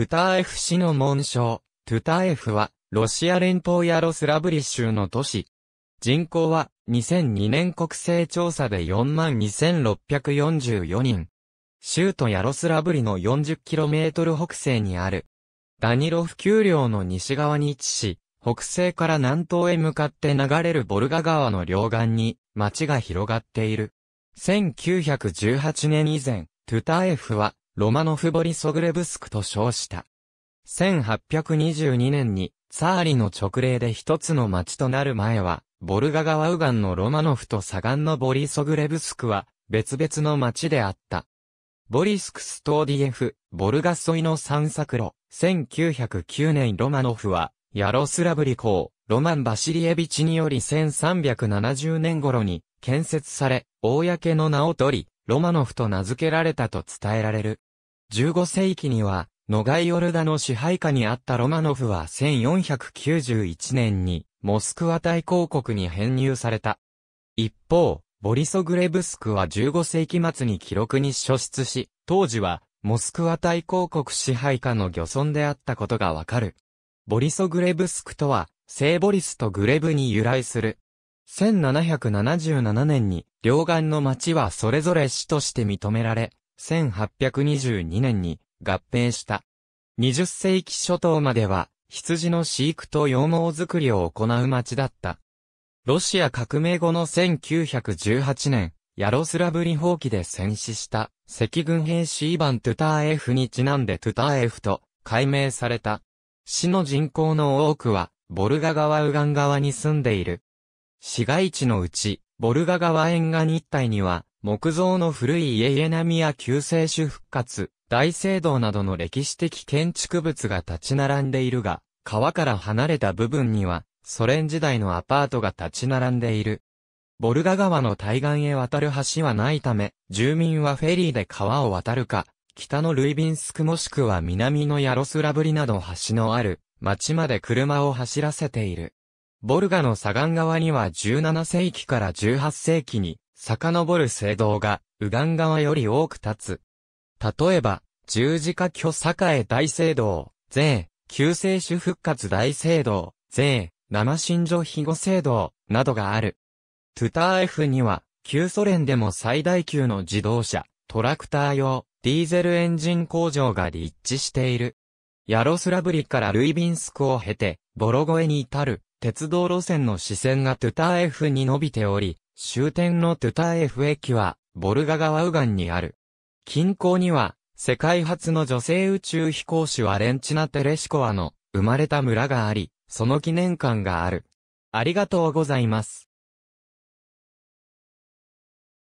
トゥターエフ市の紋章、トゥターエフは、ロシア連邦ヤロスラブリ州の都市。人口は、2002年国勢調査で42,644人。州都ヤロスラブリの 40km 北西にある。ダニロフ丘陵の西側に位置し、北西から南東へ向かって流れるボルガ川の両岸に、町が広がっている。1918年以前、トゥターエフは、ロマノフ・ボリソグレブスクと称した。1822年に、サーリの直令で一つの町となる前は、ボルガ川右岸のロマノフと左岸のボリソグレブスクは、別々の町であった。ボリスクストーディエフ、ボルガ沿いの散策路、1909年ロマノフは、ヤロスラブリ港、ロマン・バシリエビチにより1370年頃に建設され、公の名を取り、ロマノフと名付けられたと伝えられる。15世紀には、ノガイオルダの支配下にあったロマノフは1491年に、モスクワ大公国に編入された。一方、ボリソグレブスクは15世紀末に記録に書出し、当時は、モスクワ大公国支配下の漁村であったことがわかる。ボリソグレブスクとは、聖ボリスとグレブに由来する。1777年に、両岸の町はそれぞれ市として認められ、1822年に合併した。20世紀初頭までは、羊の飼育と羊毛作りを行う町だった。ロシア革命後の1918年、ヤロスラブリ放棄で戦死した赤軍兵士イヴァン・トゥターエフにちなんでトゥターエフと改名された。市の人口の多くは、ボルガ川右岸側に住んでいる。市街地のうち、ボルガ川沿岸一帯には、木造の古い家々並や旧世主復活、大聖堂などの歴史的建築物が立ち並んでいるが、川から離れた部分には、ソ連時代のアパートが立ち並んでいる。ボルガ川の対岸へ渡る橋はないため、住民はフェリーで川を渡るか、北のルイビンスクもしくは南のヤロスラブリなど橋のある、町まで車を走らせている。ボルガの左岸側には17世紀から18世紀に、遡る聖堂が、右岸側より多く立つ。例えば、十字架巨栄大聖堂、税、救世主復活大聖堂、税、生信所庇護聖堂、などがある。トゥター F には、旧ソ連でも最大級の自動車、トラクター用、ディーゼルエンジン工場が立地している。ヤロスラブリからルイビンスクを経て、ボロ越えに至る、鉄道路線の支線がトゥター F に伸びており、終点のトゥターエフ駅は、ボルガ川右岸にある。近郊には、世界初の女性宇宙飛行士ワレンチナ・テレシコワの生まれた村があり、その記念館がある。ありがとうございます。